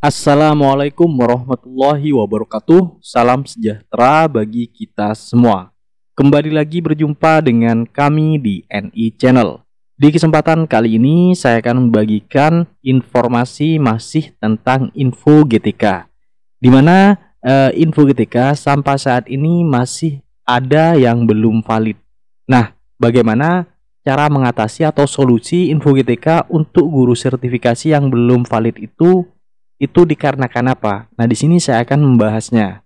Assalamualaikum warahmatullahi wabarakatuh. Salam sejahtera bagi kita semua. Kembali lagi berjumpa dengan kami di NI Channel. Di kesempatan kali ini saya akan membagikan informasi masih tentang info GTK. Di mana eh, info GTK sampai saat ini masih ada yang belum valid. Nah, bagaimana cara mengatasi atau solusi info GTK untuk guru sertifikasi yang belum valid itu itu dikarenakan apa? Nah, di sini saya akan membahasnya.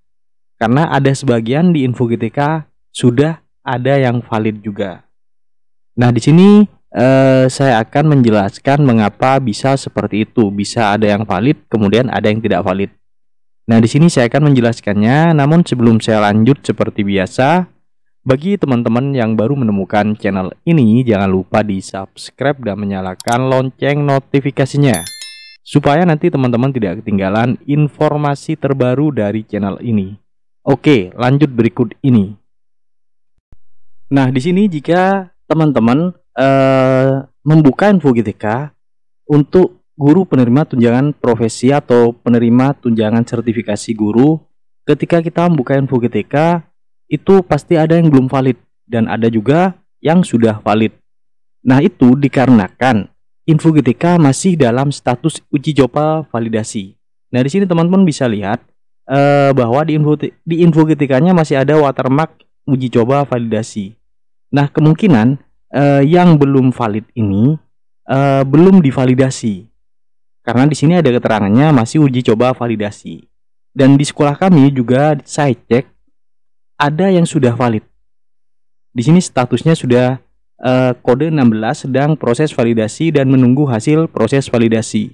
Karena ada sebagian di info GTK sudah ada yang valid juga. Nah, di sini eh, saya akan menjelaskan mengapa bisa seperti itu. Bisa ada yang valid, kemudian ada yang tidak valid. Nah, di sini saya akan menjelaskannya. Namun sebelum saya lanjut seperti biasa, bagi teman-teman yang baru menemukan channel ini, jangan lupa di subscribe dan menyalakan lonceng notifikasinya supaya nanti teman-teman tidak ketinggalan informasi terbaru dari channel ini. Oke, lanjut berikut ini. Nah, di sini jika teman-teman eh, membuka info GTK untuk guru penerima tunjangan profesi atau penerima tunjangan sertifikasi guru, ketika kita membuka info GTK, itu pasti ada yang belum valid dan ada juga yang sudah valid. Nah, itu dikarenakan info GTK masih dalam status uji coba validasi. Nah, di sini teman-teman bisa lihat eh, bahwa di info di info GTK-nya masih ada watermark uji coba validasi. Nah, kemungkinan eh, yang belum valid ini eh, belum divalidasi. Karena di sini ada keterangannya masih uji coba validasi. Dan di sekolah kami juga saya cek ada yang sudah valid. Di sini statusnya sudah uh, kode 16 sedang proses validasi dan menunggu hasil proses validasi.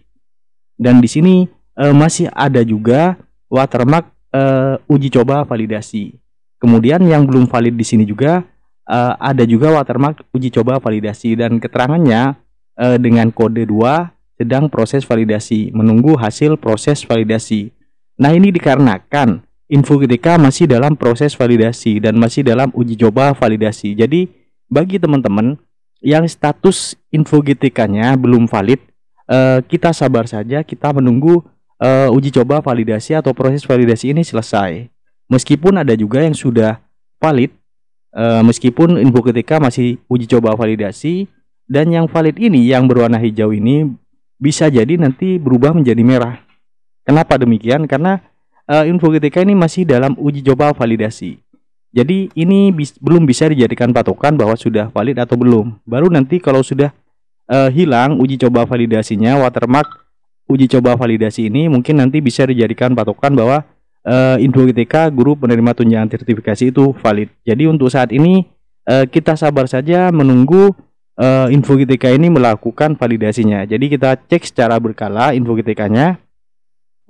Dan di sini uh, masih ada juga watermark uh, uji coba validasi. Kemudian yang belum valid di sini juga uh, ada juga watermark uji coba validasi dan keterangannya uh, dengan kode 2 sedang proses validasi, menunggu hasil proses validasi. Nah, ini dikarenakan info GTK masih dalam proses validasi dan masih dalam uji coba validasi. Jadi bagi teman-teman yang status info GTK-nya belum valid, eh, kita sabar saja, kita menunggu eh, uji coba validasi atau proses validasi ini selesai. Meskipun ada juga yang sudah valid, eh, meskipun GTK masih uji coba validasi, dan yang valid ini, yang berwarna hijau ini, bisa jadi nanti berubah menjadi merah. Kenapa demikian? Karena uh, eh, GTK ini masih dalam uji coba validasi. Jadi ini bis, belum bisa dijadikan patokan bahwa sudah valid atau belum. Baru nanti kalau sudah uh, hilang uji coba validasinya, watermark uji coba validasi ini mungkin nanti bisa dijadikan patokan bahwa uh, eh, Info GTK guru penerima tunjangan sertifikasi itu valid. Jadi untuk saat ini uh, kita sabar saja menunggu uh, Info GTK ini melakukan validasinya. Jadi kita cek secara berkala Info GTK-nya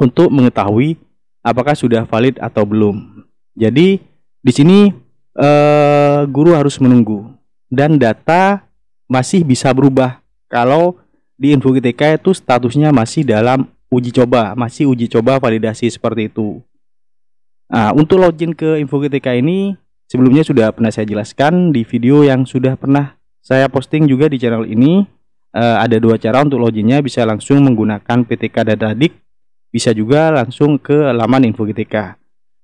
untuk mengetahui apakah sudah valid atau belum. Jadi di sini uh, guru harus menunggu dan data masih bisa berubah kalau di info GTK itu statusnya masih dalam uji coba, masih uji coba validasi seperti itu. Nah, untuk login ke info GTK ini sebelumnya sudah pernah saya jelaskan di video yang sudah pernah saya posting juga di channel ini. Uh, ada dua cara untuk loginnya, bisa langsung menggunakan PTK Dadadik, bisa juga langsung ke laman info GTK.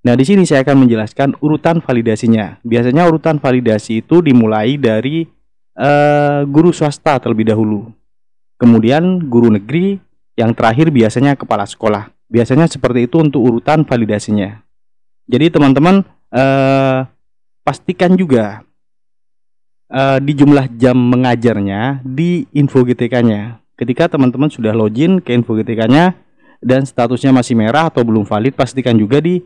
Nah, di sini saya akan menjelaskan urutan validasinya. Biasanya urutan validasi itu dimulai dari uh, guru swasta terlebih dahulu. Kemudian guru negeri, yang terakhir biasanya kepala sekolah. Biasanya seperti itu untuk urutan validasinya. Jadi teman-teman uh, pastikan juga uh, di jumlah jam mengajarnya di info GTK-nya. Ketika teman-teman sudah login ke info GTK-nya dan statusnya masih merah atau belum valid, pastikan juga di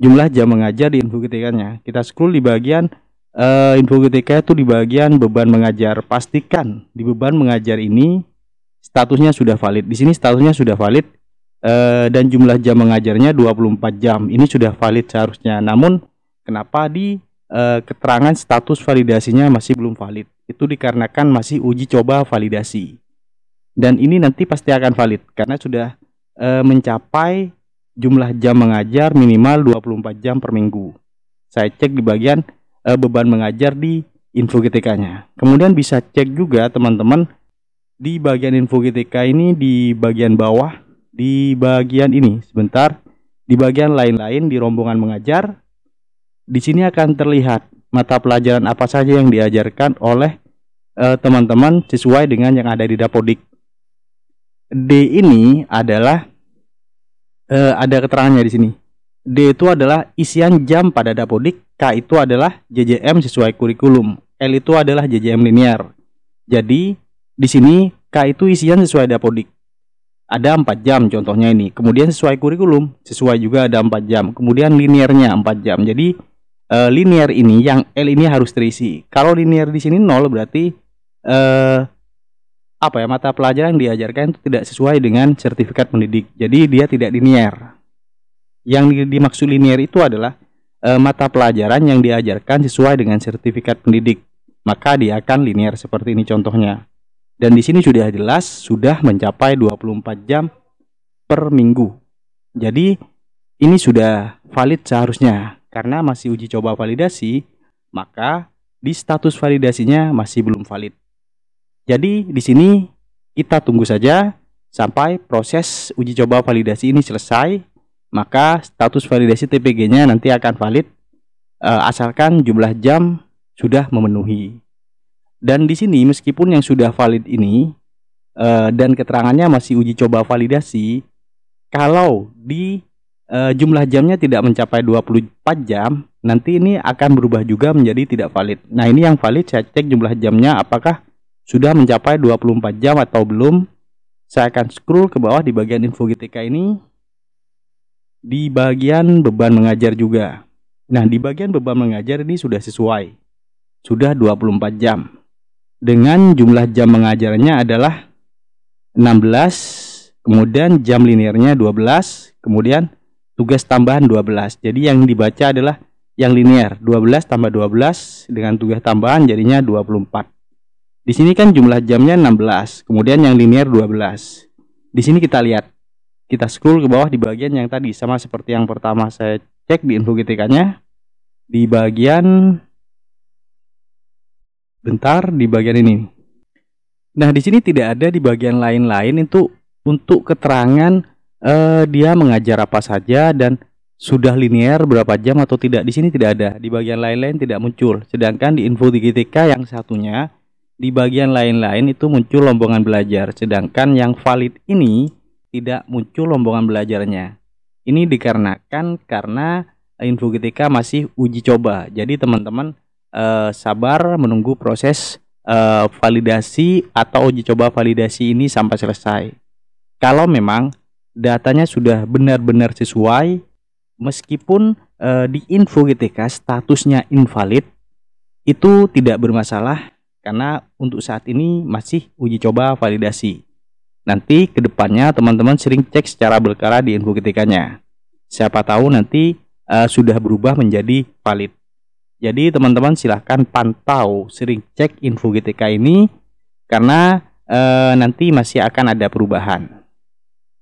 jumlah jam mengajar di info nya Kita scroll di bagian uh, ketika itu di bagian beban mengajar. Pastikan di beban mengajar ini statusnya sudah valid. Di sini statusnya sudah valid uh, dan jumlah jam mengajarnya 24 jam. Ini sudah valid seharusnya. Namun kenapa di uh, keterangan status validasinya masih belum valid? Itu dikarenakan masih uji coba validasi. Dan ini nanti pasti akan valid karena sudah mencapai jumlah jam mengajar minimal 24 jam per minggu. Saya cek di bagian eh, beban mengajar di info GTK-nya. Kemudian bisa cek juga teman-teman di bagian info GTK ini di bagian bawah, di bagian ini sebentar, di bagian lain-lain di rombongan mengajar. Di sini akan terlihat mata pelajaran apa saja yang diajarkan oleh eh, teman-teman sesuai dengan yang ada di Dapodik. D ini adalah uh, ada keterangannya di sini. D itu adalah isian jam pada dapodik, K itu adalah JJM sesuai kurikulum, L itu adalah JJM linear. Jadi di sini K itu isian sesuai dapodik. Ada 4 jam contohnya ini. Kemudian sesuai kurikulum, sesuai juga ada 4 jam. Kemudian linearnya 4 jam. Jadi e, linear ini yang L ini harus terisi. Kalau linear di sini 0 berarti eh apa ya mata pelajaran yang diajarkan itu tidak sesuai dengan sertifikat pendidik. Jadi dia tidak linier. Yang dimaksud linier itu adalah e, mata pelajaran yang diajarkan sesuai dengan sertifikat pendidik. Maka dia akan linier seperti ini contohnya. Dan di sini sudah jelas sudah mencapai 24 jam per minggu. Jadi ini sudah valid seharusnya karena masih uji coba validasi, maka di status validasinya masih belum valid. Jadi di sini kita tunggu saja sampai proses uji coba validasi ini selesai, maka status validasi TPG-nya nanti akan valid eh, asalkan jumlah jam sudah memenuhi. Dan di sini meskipun yang sudah valid ini eh, dan keterangannya masih uji coba validasi, kalau di eh, jumlah jamnya tidak mencapai 24 jam, nanti ini akan berubah juga menjadi tidak valid. Nah, ini yang valid saya cek jumlah jamnya apakah sudah mencapai 24 jam atau belum, saya akan scroll ke bawah di bagian info GTK ini. Di bagian beban mengajar juga. Nah, di bagian beban mengajar ini sudah sesuai. Sudah 24 jam. Dengan jumlah jam mengajarnya adalah 16, kemudian jam linearnya 12, kemudian tugas tambahan 12. Jadi yang dibaca adalah yang linear 12 tambah 12 dengan tugas tambahan jadinya 24. Di sini kan jumlah jamnya 16, kemudian yang linear 12. Di sini kita lihat. Kita scroll ke bawah di bagian yang tadi sama seperti yang pertama saya cek di info GTK-nya. Di bagian bentar di bagian ini. Nah, di sini tidak ada di bagian lain-lain itu untuk keterangan eh, dia mengajar apa saja dan sudah linear berapa jam atau tidak. Di sini tidak ada. Di bagian lain-lain tidak muncul. Sedangkan di info di GTK yang satunya di bagian lain-lain itu muncul lombongan belajar, sedangkan yang valid ini tidak muncul lombongan belajarnya. Ini dikarenakan karena Infogetika masih uji coba. Jadi teman-teman eh, sabar menunggu proses eh, validasi atau uji coba validasi ini sampai selesai. Kalau memang datanya sudah benar-benar sesuai, meskipun eh, di Infogetika statusnya invalid, itu tidak bermasalah karena untuk saat ini masih uji coba validasi. Nanti kedepannya teman-teman sering cek secara berkala di info ketikannya. Siapa tahu nanti uh, sudah berubah menjadi valid. Jadi teman-teman silahkan pantau sering cek info GTK ini karena e, nanti masih akan ada perubahan.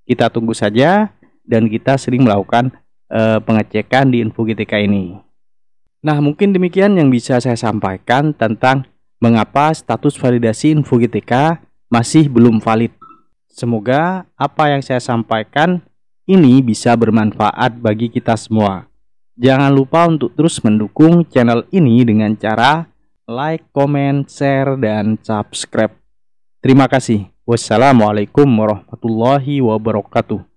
Kita tunggu saja dan kita sering melakukan e, pengecekan di info GTK ini. Nah mungkin demikian yang bisa saya sampaikan tentang mengapa status validasi info GTK masih belum valid. Semoga apa yang saya sampaikan ini bisa bermanfaat bagi kita semua. Jangan lupa untuk terus mendukung channel ini dengan cara like, comment, share, dan subscribe. Terima kasih. Wassalamualaikum warahmatullahi wabarakatuh.